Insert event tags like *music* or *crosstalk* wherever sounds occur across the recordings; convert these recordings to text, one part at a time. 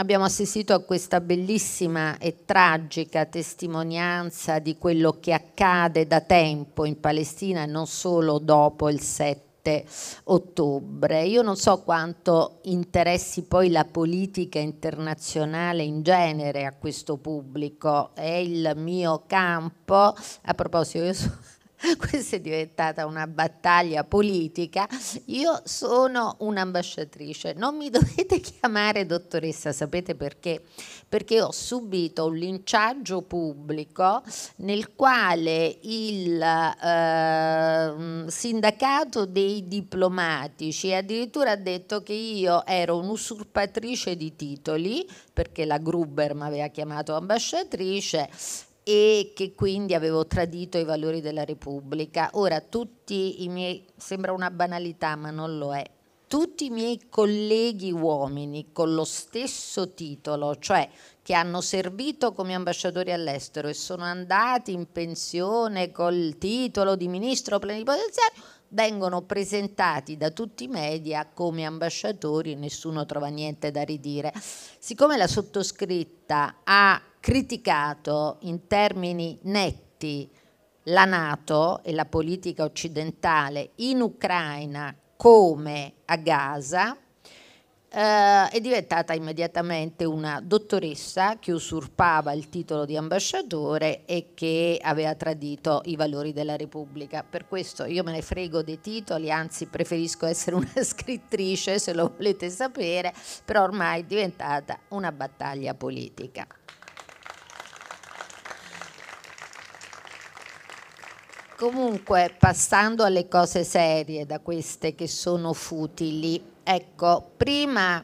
Abbiamo assistito a questa bellissima e tragica testimonianza di quello che accade da tempo in Palestina e non solo dopo il 7 ottobre. Io non so quanto interessi poi la politica internazionale in genere a questo pubblico, è il mio campo. A proposito, io sono *laughs* questa è diventata una battaglia politica, io sono un'ambasciatrice, non mi *laughs* dovete chiamare dottoressa, sapete perché? Perché ho subito un linciaggio pubblico nel quale il eh, sindacato dei diplomatici addirittura ha detto che io ero un'usurpatrice di titoli, perché la Gruber mi aveva chiamato ambasciatrice, e che quindi avevo tradito i valori della Repubblica. Ora, tutti i miei, sembra una banalità ma non lo è, tutti i miei colleghi uomini con lo stesso titolo, cioè che hanno servito come ambasciatori all'estero e sono andati in pensione col titolo di ministro plenipotenziario, vengono presentati da tutti i media come ambasciatori e nessuno trova niente da ridire. Siccome la sottoscritta ha criticato in termini netti la Nato e la politica occidentale in Ucraina come a Gaza, eh, è diventata immediatamente una dottoressa che usurpava il titolo di ambasciatore e che aveva tradito i valori della Repubblica. Per questo io me ne frego dei titoli, anzi preferisco essere una *laughs* scrittrice se lo volete sapere, però ormai è diventata una battaglia politica. Comunque, passando alle cose serie, da queste che sono futili, ecco, prima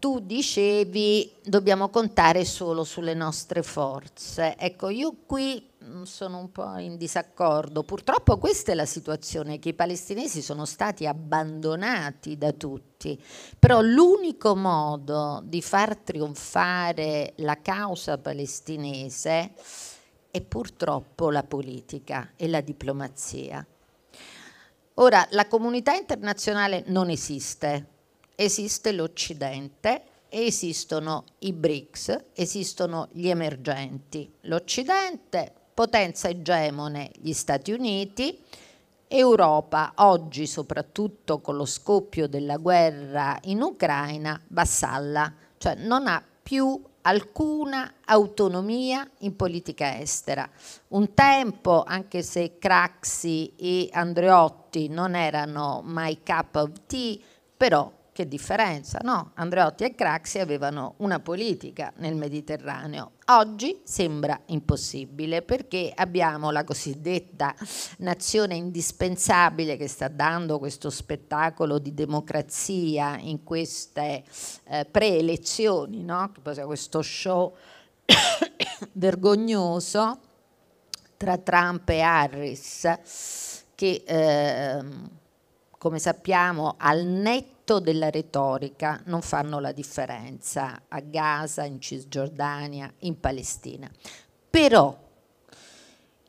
tu dicevi dobbiamo contare solo sulle nostre forze. Ecco, io qui mm, sono un po' in disaccordo. Purtroppo questa è la situazione che i palestinesi sono stati abbandonati da tutti, però l'unico modo di far trionfare la causa palestinese e purtroppo la politica e la diplomazia. Ora, la comunità internazionale non esiste, esiste l'Occidente e esistono i BRICS, esistono gli emergenti. L'Occidente, potenza egemone, gli Stati Uniti, Europa oggi, soprattutto con lo scoppio della guerra in Ucraina, vassalla, cioè non ha più alcuna autonomia in politica estera. Un tempo, anche se Craxi e Andreotti non erano mai cup of tea, però che differenza, no? Andreotti e Craxi avevano una politica nel Mediterraneo, Oggi sembra impossibile perché abbiamo la cosiddetta nazione indispensabile che sta dando questo spettacolo di democrazia in queste eh, preelezioni, no? questo show *coughs* vergognoso tra Trump e Harris che eh, come sappiamo al netto l'atto della retorica non fanno la differenza a Gaza, in Cisgiordania, in Palestina. Però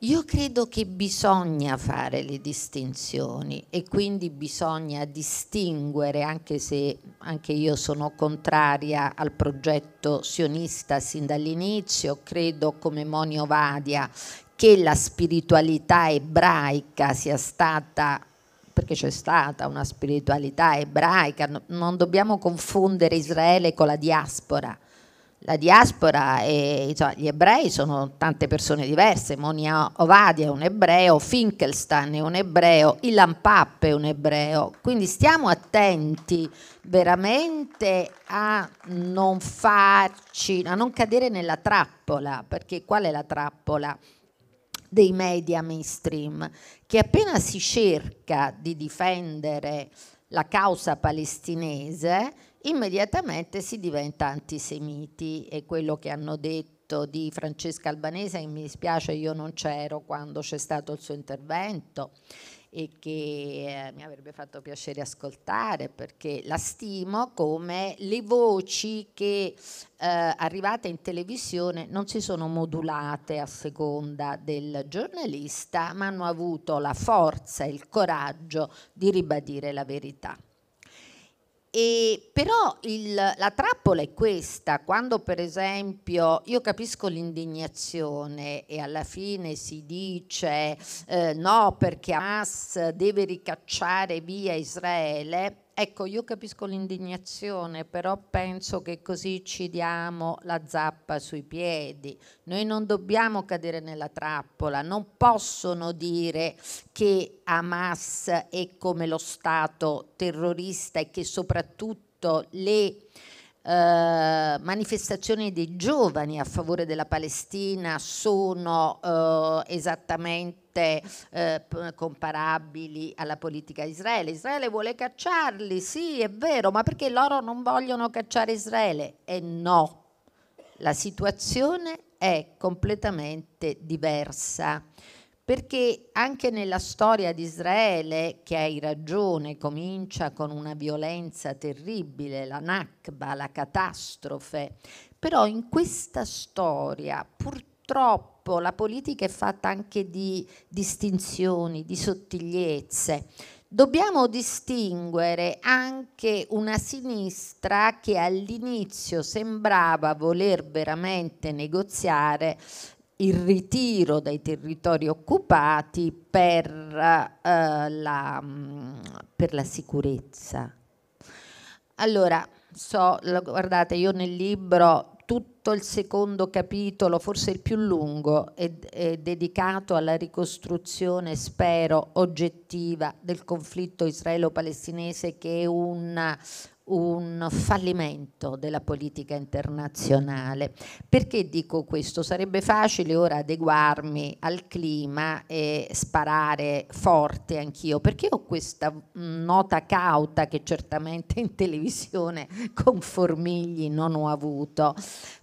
io credo che bisogna fare le distinzioni e quindi bisogna distinguere, anche se anche io sono contraria al progetto sionista sin dall'inizio, credo come Monio Vadia che la spiritualità ebraica sia stata perché c'è stata una spiritualità ebraica, non dobbiamo confondere Israele con la diaspora. La diaspora, è, insomma, gli ebrei sono tante persone diverse, Monia Ovadia è un ebreo, Finkelstein è un ebreo, Ilan Papp è un ebreo, quindi stiamo attenti veramente a non farci, a non cadere nella trappola, perché qual è la trappola? dei media mainstream, che appena si cerca di difendere la causa palestinese, immediatamente si diventa antisemiti e quello che hanno detto di Francesca Albanese, che mi dispiace io non c'ero quando c'è stato il suo intervento, e che eh, mi avrebbe fatto piacere ascoltare perché la stimo come le voci che eh, arrivate in televisione non si sono modulate a seconda del giornalista ma hanno avuto la forza e il coraggio di ribadire la verità. E però il, la trappola è questa, quando per esempio io capisco l'indignazione e alla fine si dice eh, no perché Hamas deve ricacciare via Israele, Ecco, io capisco l'indignazione, però penso che così ci diamo la zappa sui piedi. Noi non dobbiamo cadere nella trappola, non possono dire che Hamas è come lo Stato terrorista e che soprattutto le... Uh, manifestazioni dei giovani a favore della Palestina sono uh, esattamente niente eh, comparabili alla politica di Israele. Israele vuole cacciarli, sì, è vero, ma perché loro non vogliono cacciare Israele? E no, la situazione è completamente diversa perché anche nella storia di Israele, che hai ragione, comincia con una violenza terribile, la Nakba, la catastrofe, però in questa storia purtroppo purtroppo la politica è fatta anche di distinzioni, di sottigliezze. Dobbiamo distinguere anche una sinistra che all'inizio sembrava voler veramente negoziare il ritiro dai territori occupati per, eh, la, mm, per la sicurezza. Allora, so, guardate, io nel libro tutto il secondo capitolo, forse il più lungo, è, è dedicato alla ricostruzione, spero, oggettiva del conflitto israelo-palestinese che è una, un fallimento della politica internazionale. Perché dico questo? Sarebbe facile ora adeguarmi al clima e sparare forte anch'io, perché ho questa nota cauta che certamente in televisione con Formigli non ho avuto,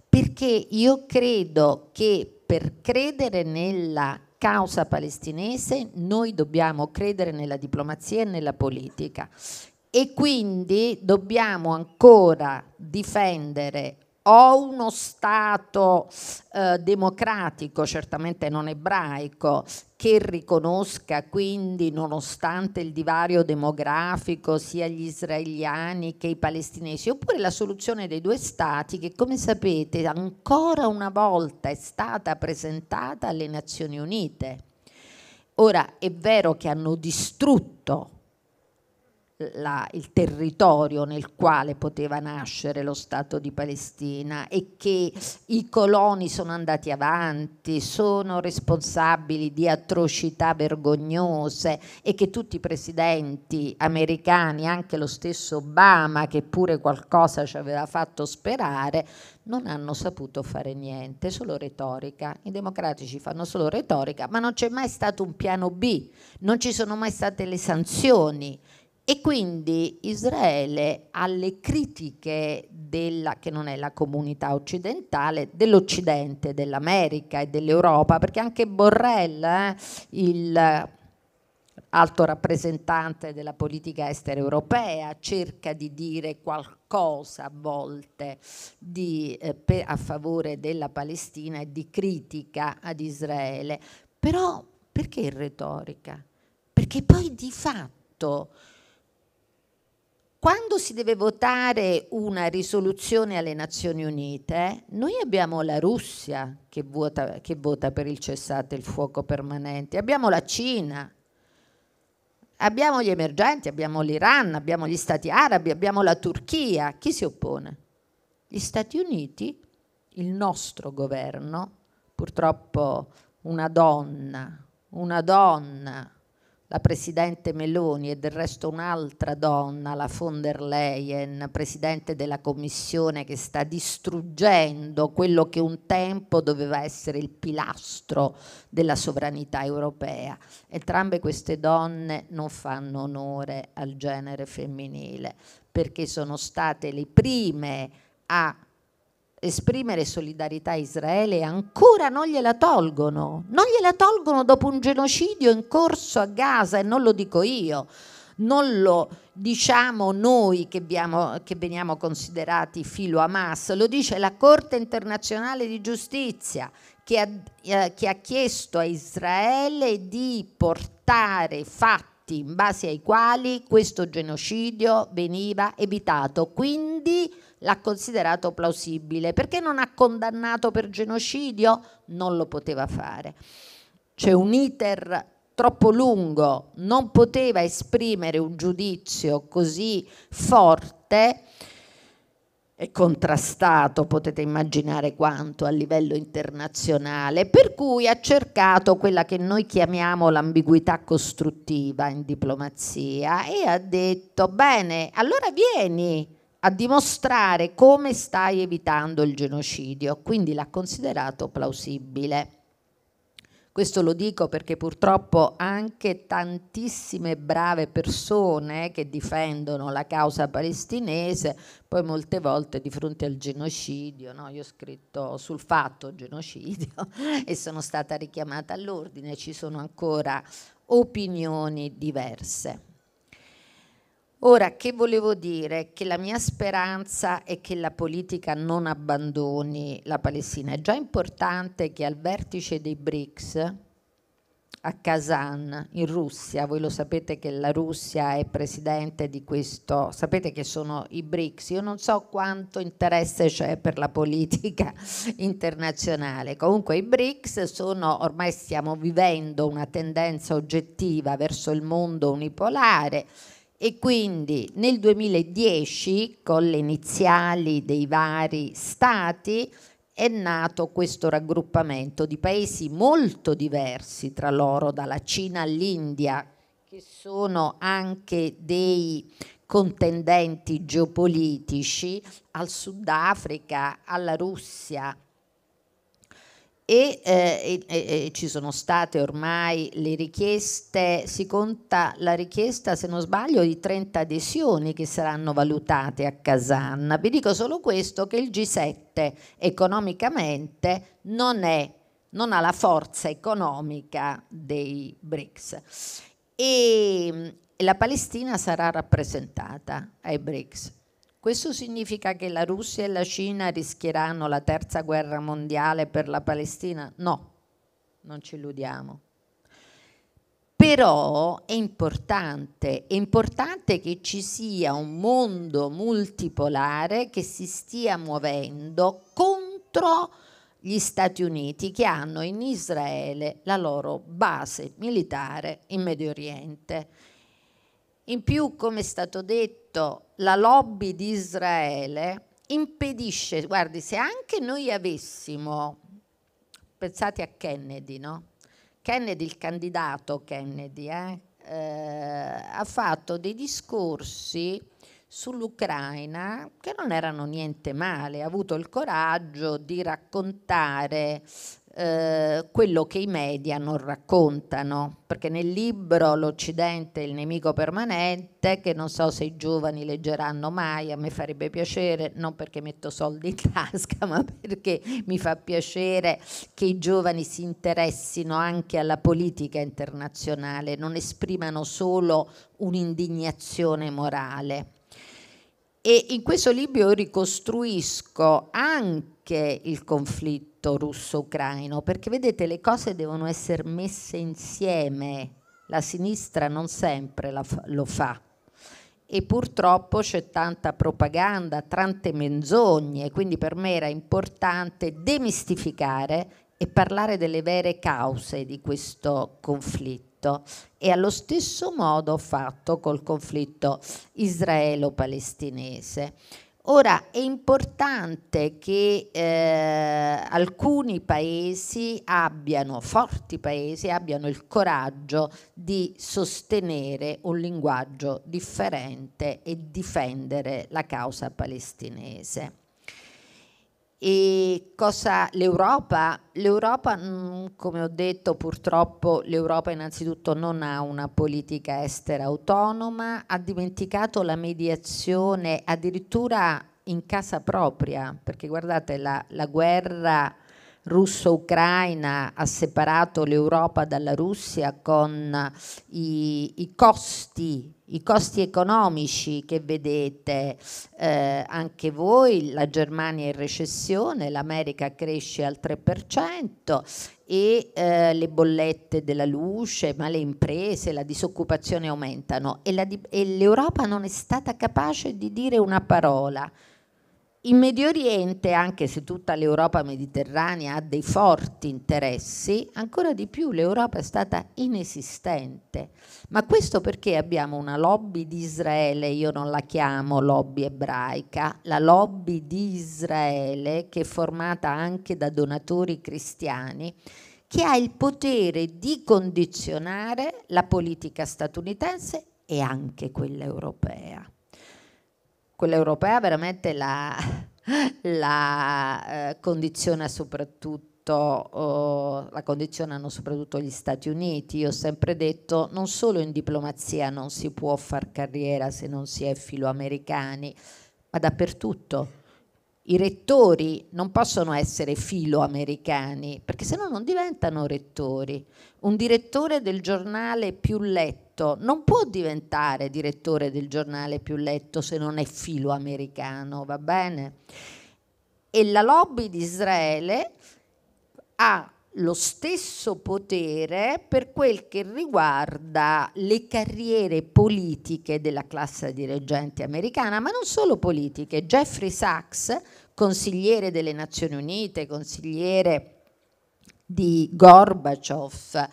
perché io credo che per credere nella causa palestinese noi dobbiamo credere nella diplomazia e nella politica e quindi dobbiamo ancora difendere o uno Stato eh, democratico, certamente non ebraico, che riconosca quindi, nonostante il divario demografico, sia gli israeliani che i palestinesi, oppure la soluzione dei due Stati che, come sapete, ancora una volta è stata presentata alle Nazioni Unite. Ora, è vero che hanno distrutto la, il territorio nel quale poteva nascere lo Stato di Palestina e che i coloni sono andati avanti, sono responsabili di atrocità vergognose e che tutti i presidenti americani, anche lo stesso Obama, che pure qualcosa ci aveva fatto sperare, non hanno saputo fare niente, solo retorica. I democratici fanno solo retorica, ma non c'è mai stato un piano B, non ci sono mai state le sanzioni. E quindi Israele alle critiche della, che non è la comunità occidentale, dell'Occidente, dell'America e dell'Europa, perché anche Borrell, eh, il alto rappresentante della politica estera europea, cerca di dire qualcosa a volte di, eh, per, a favore della Palestina e di critica ad Israele. Però perché retorica? Perché poi di fatto quando si deve votare una risoluzione alle Nazioni Unite, noi abbiamo la Russia che vota, che vota per il cessate il fuoco permanente, abbiamo la Cina, abbiamo gli emergenti, abbiamo l'Iran, abbiamo gli Stati Arabi, abbiamo la Turchia. Chi si oppone? Gli Stati Uniti, il nostro governo, purtroppo una donna, una donna la Presidente Meloni e del resto un'altra donna, la von der Leyen, Presidente della Commissione che sta distruggendo quello che un tempo doveva essere il pilastro della sovranità europea. Entrambe queste donne non fanno onore al genere femminile perché sono state le prime a esprimere solidarietà a Israele ancora non gliela tolgono. Non gliela tolgono dopo un genocidio in corso a Gaza e non lo dico io, non lo diciamo noi che, abbiamo, che veniamo considerati filo Hamas, lo dice la Corte internazionale di giustizia che ha, eh, che ha chiesto a Israele di portare fatti in base ai quali questo genocidio veniva evitato. Quindi l'ha considerato plausibile. Perché non ha condannato per genocidio? Non lo poteva fare. C'è un iter troppo lungo, non poteva esprimere un giudizio così forte e contrastato, potete immaginare quanto a livello internazionale, per cui ha cercato quella che noi chiamiamo l'ambiguità costruttiva in diplomazia e ha detto bene, allora vieni a dimostrare come stai evitando il genocidio, quindi l'ha considerato plausibile. Questo lo dico perché purtroppo anche tantissime brave persone che difendono la causa palestinese, poi molte volte di fronte al genocidio, no? io ho scritto sul fatto genocidio *laughs* e sono stata richiamata all'ordine, ci sono ancora opinioni diverse. Ora, che volevo dire? Che la mia speranza è che la politica non abbandoni la Palestina. È già importante che al vertice dei BRICS, a Kazan, in Russia, voi lo sapete che la Russia è presidente di questo, sapete che sono i BRICS, io non so quanto interesse c'è per la politica *laughs* internazionale, comunque i BRICS sono, ormai stiamo vivendo una tendenza oggettiva verso il mondo unipolare, e quindi nel 2010, con le iniziali dei vari stati, è nato questo raggruppamento di paesi molto diversi tra loro, dalla Cina all'India, che sono anche dei contendenti geopolitici, al Sudafrica, alla Russia, e, eh, e, e, ci sono state ormai le richieste, si conta la richiesta se non sbaglio di 30 adesioni che saranno valutate a Kazan. Vi dico solo questo che il G7 economicamente non, è, non ha la forza economica dei BRICS e la Palestina sarà rappresentata ai BRICS questo significa che la Russia e la Cina rischieranno la terza guerra mondiale per la Palestina? No, non ci illudiamo. Però è importante, è importante che ci sia un mondo multipolare che si stia muovendo contro gli Stati Uniti che hanno in Israele la loro base militare in Medio Oriente. In più, come è stato detto, Egitto, la lobby di Israele impedisce, guardi, se anche noi avessimo, pensate a Kennedy, no? Kennedy, il candidato Kennedy, eh? Eh, ha fatto dei discorsi sull'Ucraina che non erano niente male, ha avuto il coraggio di raccontare eh, quello che i media non raccontano, perché nel libro L'Occidente è il nemico permanente, che non so se i giovani leggeranno mai, a me farebbe piacere, non perché metto soldi in tasca, *laughs* ma perché mi fa piacere che i giovani si interessino anche alla politica internazionale, non esprimano solo un'indignazione morale. E in questo libro ricostruisco anche il conflitto conflitto russo-ucraino, perché vedete le cose devono essere messe insieme, la sinistra non sempre fa, lo fa e purtroppo c'è tanta propaganda, tante menzogne, quindi per me era importante demistificare e parlare delle vere cause di questo conflitto. E allo stesso modo ho fatto col conflitto israelo-palestinese. Ora è importante che eh, alcuni paesi abbiano, forti paesi, abbiano il coraggio di sostenere un linguaggio differente e difendere la causa palestinese. E cosa l'Europa? L'Europa, mm, come ho detto, purtroppo l'Europa innanzitutto non ha una politica estera autonoma, ha dimenticato la mediazione addirittura in casa propria, perché guardate la, la guerra russo-ucraina ha separato l'Europa dalla Russia con i, i costi i costi economici che vedete eh, anche voi, la Germania è in recessione, l'America cresce al 3% e eh, le bollette della luce, ma le imprese, la disoccupazione aumentano e, la, e l'Europa non è stata capace di dire una parola in Medio Oriente, anche se tutta l'Europa mediterranea ha dei forti interessi, ancora di più l'Europa è stata inesistente. Ma questo perché abbiamo una lobby di Israele, io non la chiamo lobby ebraica, la lobby di Israele che è formata anche da donatori cristiani che ha il potere di condizionare la politica statunitense e anche quella europea quella europea veramente la, *laughs* la eh, condiziona soprattutto oh, la condizionano soprattutto gli Stati Uniti. Io ho sempre detto non solo in diplomazia non si può far carriera se non si è filoamericani, ma dappertutto i rettori non possono essere filoamericani, perché se no non diventano rettori. Un direttore del giornale più letto non può diventare direttore del giornale più letto se non è filoamericano, va bene? E la lobby di Israele ha lo stesso potere per quel che riguarda le carriere politiche della classe dirigente americana, ma non solo politiche. Jeffrey Sachs, consigliere delle Nazioni Unite, consigliere di Gorbaciov, eh,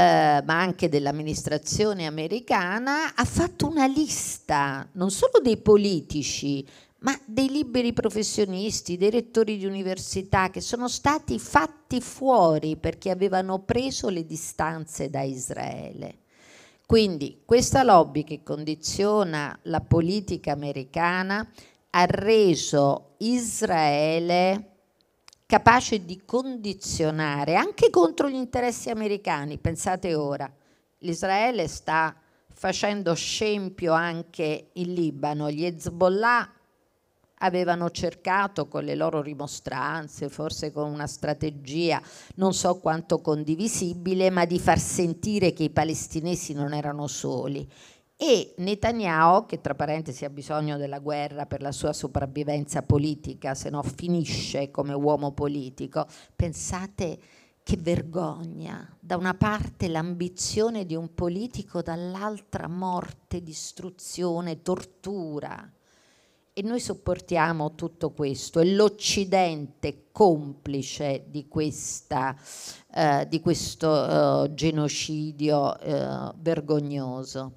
ma anche dell'amministrazione americana, ha fatto una lista non solo dei politici, ma dei liberi professionisti, dei rettori di università che sono stati fatti fatti fuori perché avevano preso le distanze da Israele. Quindi questa lobby che condiziona la politica americana ha reso Israele capace di condizionare anche contro gli interessi americani. Pensate ora, l'Israele sta facendo scempio anche in Libano, gli Hezbollah avevano cercato con le loro rimostranze, forse con una strategia non so quanto condivisibile, ma di far sentire che i palestinesi non erano soli. E Netanyahu, che tra parentesi ha bisogno della guerra per la sua sopravvivenza politica, se no finisce come uomo politico, pensate che vergogna, da una parte l'ambizione di un politico, dall'altra morte, distruzione, tortura. E noi sopportiamo tutto questo, e l'Occidente complice di, questa, eh, di questo eh, genocidio eh, vergognoso.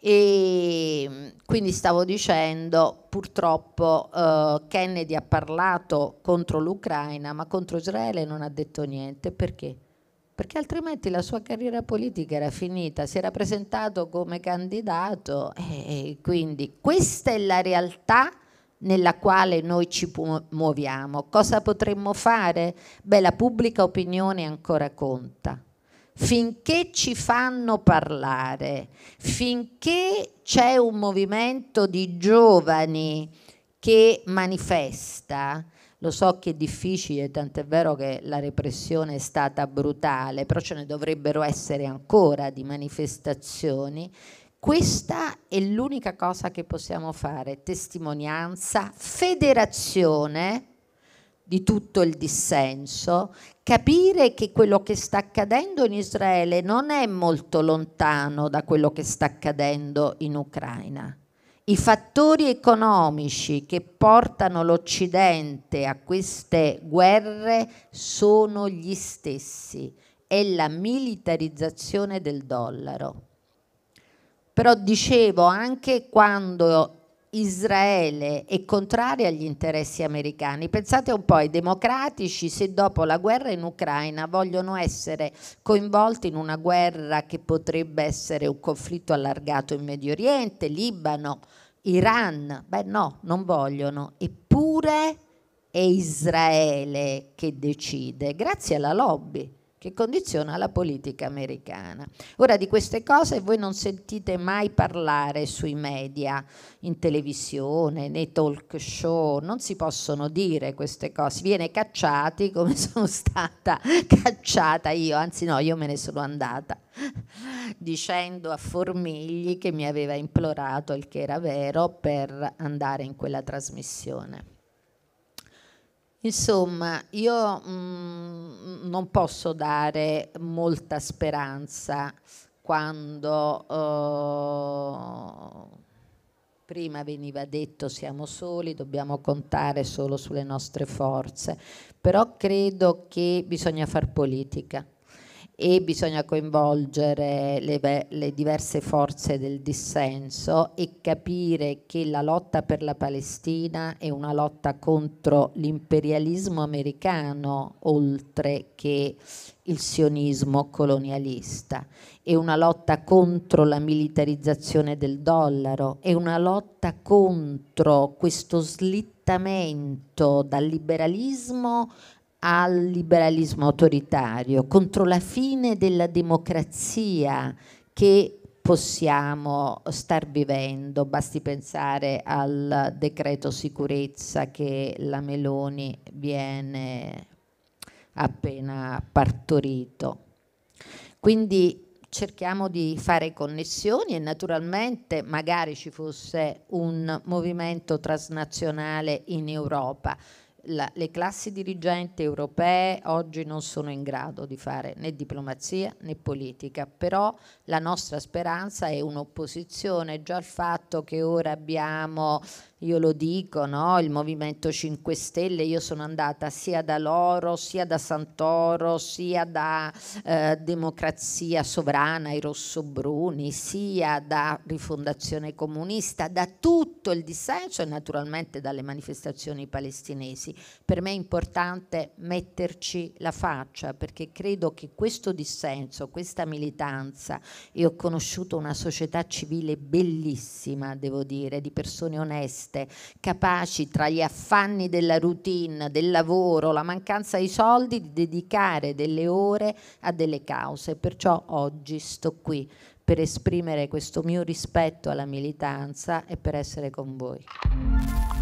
E quindi stavo dicendo, purtroppo eh, Kennedy ha parlato contro l'Ucraina, ma contro Israele non ha detto niente perché? perché altrimenti la sua carriera politica era finita, si era presentato come candidato e quindi questa è la realtà nella quale noi ci muoviamo. Cosa potremmo fare? Beh, la pubblica opinione ancora conta. Finché ci fanno parlare, finché c'è un movimento di giovani che manifesta, lo so che è difficile, tant'è vero che la repressione è stata brutale, però ce ne dovrebbero essere ancora di manifestazioni. Questa è l'unica cosa che possiamo fare, testimonianza, federazione di tutto il dissenso, capire che quello che sta accadendo in Israele non è molto lontano da quello che sta accadendo in Ucraina i fattori economici che portano l'Occidente a queste guerre sono gli stessi, è la militarizzazione del dollaro. Però dicevo, anche quando Israele è contraria agli interessi americani. Pensate un po' ai democratici se dopo la guerra in Ucraina vogliono essere coinvolti in una guerra che potrebbe essere un conflitto allargato in Medio Oriente, Libano, Iran. Beh no, non vogliono. Eppure è Israele che decide, grazie alla lobby che condiziona la politica americana. Ora di queste cose voi non sentite mai parlare sui media, in televisione, nei talk show, non si possono dire queste cose, viene cacciati come *laughs* sono stata cacciata io, anzi no, io me ne sono andata *laughs* dicendo a Formigli che mi aveva implorato il che era vero per andare in quella trasmissione. Insomma, io mh, mm, non posso dare molta speranza quando eh, prima veniva detto siamo soli, dobbiamo contare solo sulle nostre forze, però credo che bisogna far politica e bisogna coinvolgere le, le, diverse forze del dissenso e capire che la lotta per la Palestina è una lotta contro l'imperialismo americano oltre che il sionismo colonialista, è una lotta contro la militarizzazione del dollaro, è una lotta contro questo slittamento dal liberalismo al liberalismo autoritario, contro la fine della democrazia che possiamo star vivendo, basti pensare al decreto sicurezza che la Meloni viene appena partorito. Quindi cerchiamo di fare connessioni e naturalmente magari ci fosse un movimento transnazionale in Europa la, le classi dirigenti europee oggi non sono in grado di fare né diplomazia né politica, però la nostra speranza è un'opposizione, già il fatto che ora abbiamo io lo dico, no? il Movimento 5 Stelle, io sono andata sia da loro, sia da Santoro, sia da eh, Democrazia Sovrana, i Rossobruni, sia da Rifondazione Comunista, da tutto il dissenso e naturalmente dalle manifestazioni palestinesi. Per me è importante metterci la faccia perché credo che questo dissenso, questa militanza, io ho conosciuto una società civile bellissima, devo dire, di persone oneste oneste, capaci tra gli affanni della routine, del lavoro, la mancanza di soldi, di dedicare delle ore a delle cause. Perciò oggi sto qui per esprimere questo mio rispetto alla militanza e per essere con voi.